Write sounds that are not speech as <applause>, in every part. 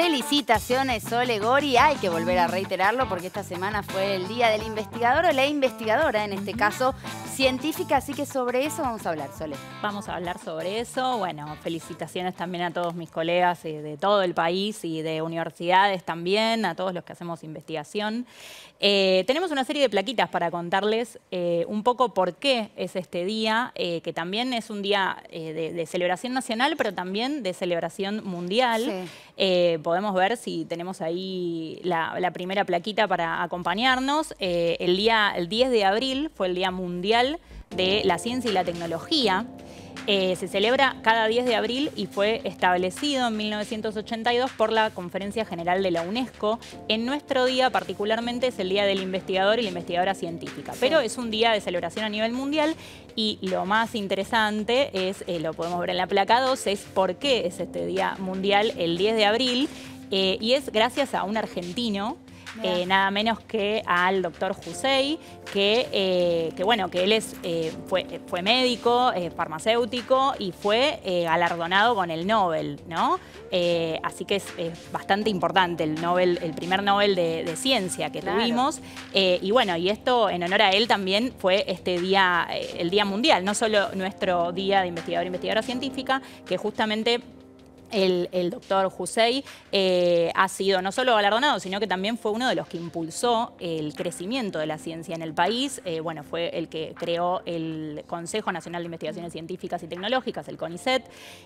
Felicitaciones, Sole Gori. Hay que volver a reiterarlo porque esta semana fue el día del investigador o la investigadora, en este caso científica. Así que sobre eso vamos a hablar, Sole. Vamos a hablar sobre eso. Bueno, felicitaciones también a todos mis colegas eh, de todo el país y de universidades también, a todos los que hacemos investigación. Eh, tenemos una serie de plaquitas para contarles eh, un poco por qué es este día, que también es un día de, celebración nacional, pero también de celebración mundial podemos ver si tenemos ahí la, primera plaquita para acompañarnos. Eh, el día el 10 de abril fue el Día Mundial de la Ciencia y la Tecnología. Eh, se celebra cada 10 de abril y fue establecido en 1982 por la Conferencia General de la UNESCO. En nuestro día particularmente es el Día del Investigador y la Investigadora Científica, pero es un día de celebración a nivel mundial y lo más interesante es, eh, lo podemos ver en la placa 2, es por qué es este Día Mundial el 10 de abril eh, y es gracias a un argentino eh, nada menos que al doctor Jusey, eh, que, bueno, que él es, eh, fue, médico, farmacéutico y fue galardonado con el Nobel, ¿no? así que es, bastante importante el Nobel, el primer Nobel de, Ciencia que tuvimos. y bueno, y esto en honor a él también fue este día, el Día Mundial, no solo nuestro Día de Investigador e Investigadora Científica, que justamente el, doctor Husey eh, ha sido no solo galardonado, sino que también fue uno de los que impulsó el crecimiento de la ciencia en el país. Eh, bueno, fue el que creó el Consejo Nacional de Investigaciones Científicas y Tecnológicas, el CONICET,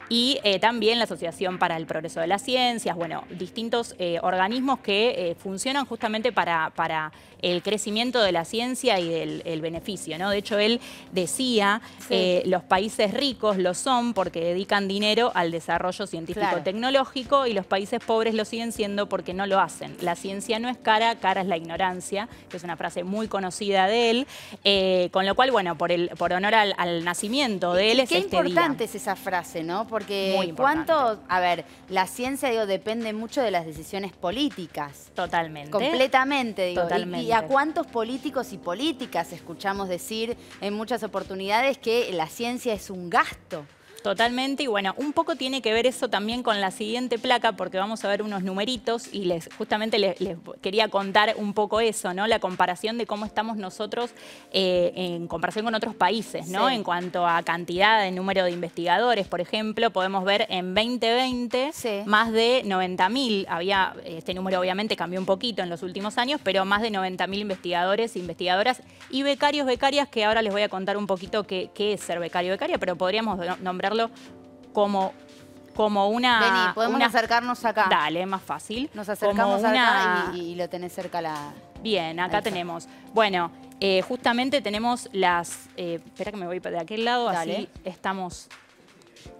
y eh, también la Asociación para el Progreso de las Ciencias, bueno, distintos organismos que funcionan justamente para, para, el crecimiento de la ciencia y del el beneficio. ¿no? De hecho, él decía, los países ricos lo son porque dedican dinero al desarrollo científico tecnológico y los países pobres lo siguen siendo porque no lo hacen. La ciencia no es cara, cara es la ignorancia, que es una frase muy conocida de él, eh, con lo cual, bueno, por, el, por honor al, nacimiento de él es Qué este importante es esa frase, ¿no? Porque cuánto, a ver, la ciencia, digo, depende mucho de las decisiones políticas. Totalmente. Completamente, digo. y a cuántos políticos y políticas escuchamos decir en muchas oportunidades que la ciencia es un gasto. Totalmente, y bueno, un poco tiene que ver eso también con la siguiente placa, porque vamos a ver unos numeritos y les, justamente les, quería contar un poco eso, ¿no? La comparación de cómo estamos nosotros eh, en comparación con otros países, ¿no? En cuanto a cantidad de número de investigadores, por ejemplo, podemos ver en 2020 más de 90.000, había, este número obviamente cambió un poquito en los últimos años, pero más de 90.000 investigadores, investigadoras y becarios, becarias, que ahora les voy a contar un poquito qué, qué es ser becario, becaria, pero podríamos nombrar como como una... Vení, podemos acercarnos acá. Dale, más fácil. Nos acercamos acá y, lo tenés cerca la... Bien, acá tenemos. Bueno, eh, justamente tenemos las... Eh, espera que me voy de aquel lado, así estamos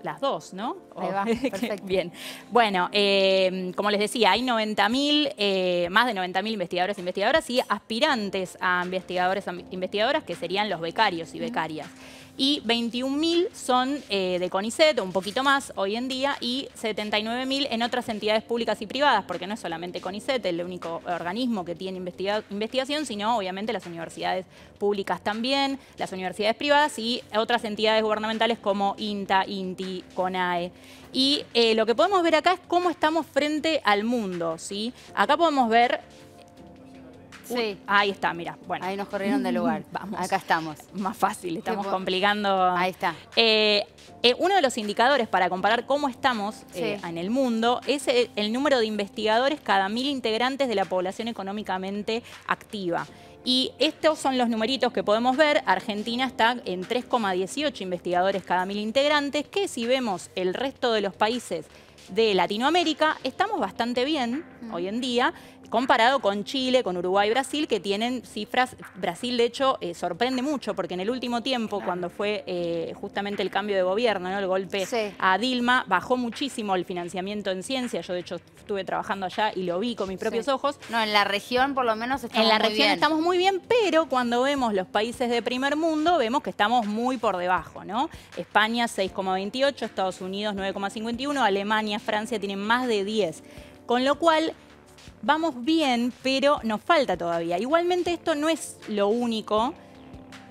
las dos, ¿no? Ahí <laughs> perfecto. Bien. Bueno, em, como les decía, hay 90.000, eh, más de 90.000 investigadores e investigadoras y aspirantes a investigadores e investigadoras que serían los becarios y becarias y 21.000 son eh, de CONICET, un poquito más hoy en día, y 79.000 en otras entidades públicas y privadas, porque no es solamente CONICET el único organismo que tiene investigación, sino obviamente las universidades públicas también, las universidades privadas y otras entidades gubernamentales como INTA, INTI, CONAE. Y eh, lo que podemos ver acá es cómo estamos frente al mundo. ¿sí? Acá podemos ver ahí está, mira. Bueno. Ahí nos corrieron del mm, lugar. Vamos. Acá estamos. <laughs> Más fácil, estamos complicando. Ahí está. Eh, eh, uno de los indicadores para comparar cómo estamos eh, en el mundo es el, el número de investigadores cada mil integrantes de la población económicamente activa. Y estos son los numeritos que podemos ver. Argentina está en 3,18 investigadores cada mil integrantes, que si vemos el resto de los países de Latinoamérica, estamos bastante bien hoy en día, comparado con Chile, con Uruguay, y Brasil, que tienen cifras, Brasil de hecho eh, sorprende mucho, porque en el último tiempo, cuando fue eh, justamente el cambio de gobierno, ¿no? el golpe a Dilma, bajó muchísimo el financiamiento en ciencia, yo de hecho estuve trabajando allá y lo vi con mis propios ojos. No, en la región por lo menos estamos En la región estamos muy bien, pero cuando vemos los países de primer mundo, vemos que estamos muy por debajo, ¿no? España 6,28, Estados Unidos 9,51, Alemania Francia tiene más de 10. Con lo cual, vamos bien, pero nos falta todavía. Igualmente esto no es lo único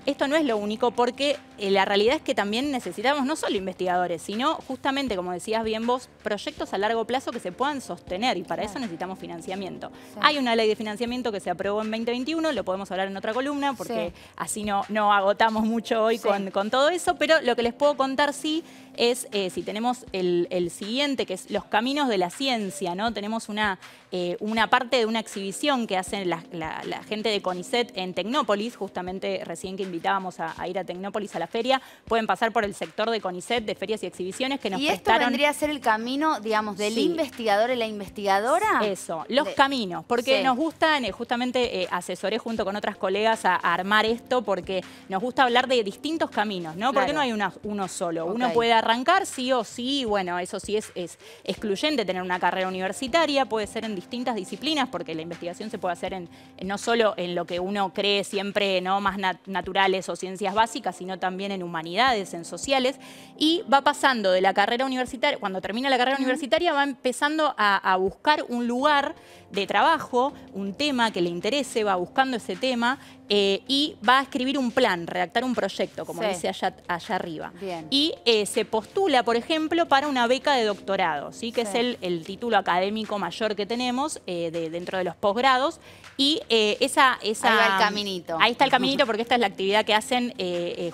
esto no es lo único porque eh, la realidad es que también necesitamos no solo investigadores, sino justamente, como decías bien vos, proyectos a largo plazo que se puedan sostener y para eso necesitamos financiamiento. Hay una ley de financiamiento que se aprobó en 2021, lo podemos hablar en otra columna porque así no, no agotamos mucho hoy con, todo eso, pero lo que les puedo contar sí es eh, si tenemos el, siguiente, que es los caminos de la ciencia, ¿no? Tenemos una, eh, una parte de una exhibición que hacen la, la gente de CONICET en Tecnópolis, justamente recién que invitábamos a, ir a Tecnópolis a la feria, pueden pasar por el sector de CONICET, de ferias y exhibiciones que nos ¿Y esto vendría a ser el camino, digamos, del investigador y la investigadora? Eso, los caminos, porque nos gusta, eh, justamente eh, asesoré junto con otras colegas a, armar esto, porque nos gusta hablar de distintos caminos, ¿no? Porque no hay uno solo. Uno puede arrancar sí o sí, bueno, eso sí es, es excluyente tener una carrera universitaria, puede ser en distintas disciplinas, porque la investigación se puede hacer en, no solo en lo que uno cree siempre, ¿no? Más natural o ciencias básicas, sino también en humanidades, en sociales, y va pasando de la carrera universitaria, cuando termina la carrera universitaria va empezando a buscar un lugar de trabajo, un tema que le interese, va buscando ese tema eh, y va a escribir un plan, redactar un proyecto, como dice allá, arriba. Y eh, se postula, por ejemplo, para una beca de doctorado, ¿sí? que es el, título académico mayor que tenemos eh, dentro de los posgrados. Y esa, Ahí va el caminito. Ahí está el caminito porque esta es la actividad que hacen,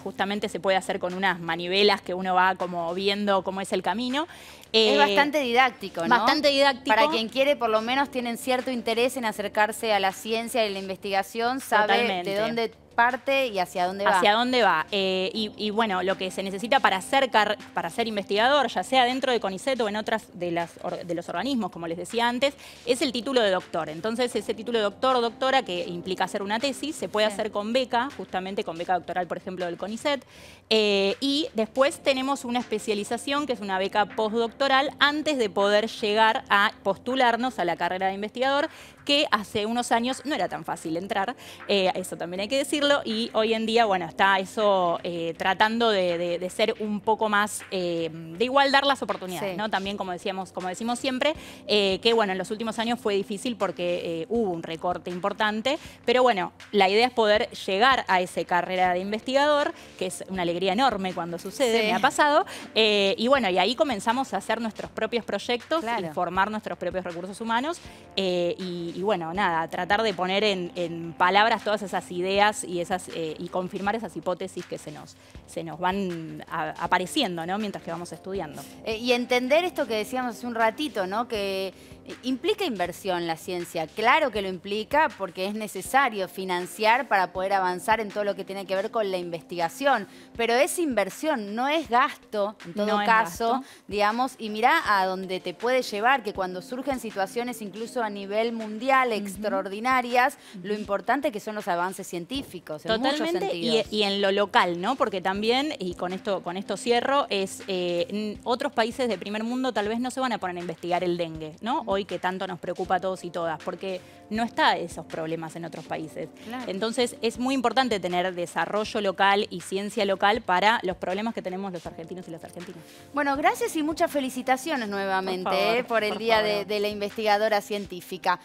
justamente se puede hacer con unas manivelas que uno va como viendo cómo es el camino. es bastante didáctico, ¿no? Bastante didáctico. Para quien quiere, por lo menos tienen cierto interés en acercarse a la ciencia y la investigación, sabe Totalmente ¿De dónde parte y hacia dónde va. Hacia dónde va. Eh, y, bueno, lo que se necesita para ser, para ser investigador, ya sea dentro de CONICET o en otras de, las, de los organismos, como les decía antes, es el título de doctor. Entonces, ese título de doctor o doctora, que implica hacer una tesis, se puede hacer con beca, justamente con beca doctoral, por ejemplo, del CONICET. Eh, y después tenemos una especialización, que es una beca postdoctoral, antes de poder llegar a postularnos a la carrera de investigador, que hace unos años no era tan fácil entrar. Eh, eso también hay que decirlo y hoy en día, bueno, está eso eh, tratando de, ser un poco más, eh, de dar las oportunidades, ¿no? También, como decíamos, como decimos siempre, eh, que bueno, en los últimos años fue difícil porque eh, hubo un recorte importante, pero bueno, la idea es poder llegar a esa carrera de investigador, que es una alegría enorme cuando sucede, me ha pasado, y bueno, y ahí comenzamos a hacer nuestros propios proyectos, y formar nuestros propios recursos humanos, y, bueno, nada, tratar de poner en, en palabras todas esas ideas y eh, y, confirmar esas hipótesis que se nos, se nos van apareciendo, ¿no? Mientras que vamos estudiando. Eh, y entender esto que decíamos hace un ratito, ¿no? Que eh, implica inversión la ciencia, claro que lo implica porque es necesario financiar para poder avanzar en todo lo que tiene que ver con la investigación, pero es inversión, no es gasto, en todo caso, digamos, y mira a dónde te puede llevar, que cuando surgen situaciones incluso a nivel mundial extraordinarias, lo importante que son los avances científicos. En muchos sentidos. Y, e, y en lo local, ¿no? Porque también y con esto, con esto cierro, es eh, otros países de primer mundo tal vez no se van a poner a investigar el dengue, ¿no? Hoy que tanto nos preocupa a todos y todas, porque no está esos problemas en otros países. Entonces es muy importante tener desarrollo local y ciencia local para los problemas que tenemos los argentinos y las argentinas. Bueno, gracias y muchas felicitaciones nuevamente por, eh, el Día de la Investigadora Científica.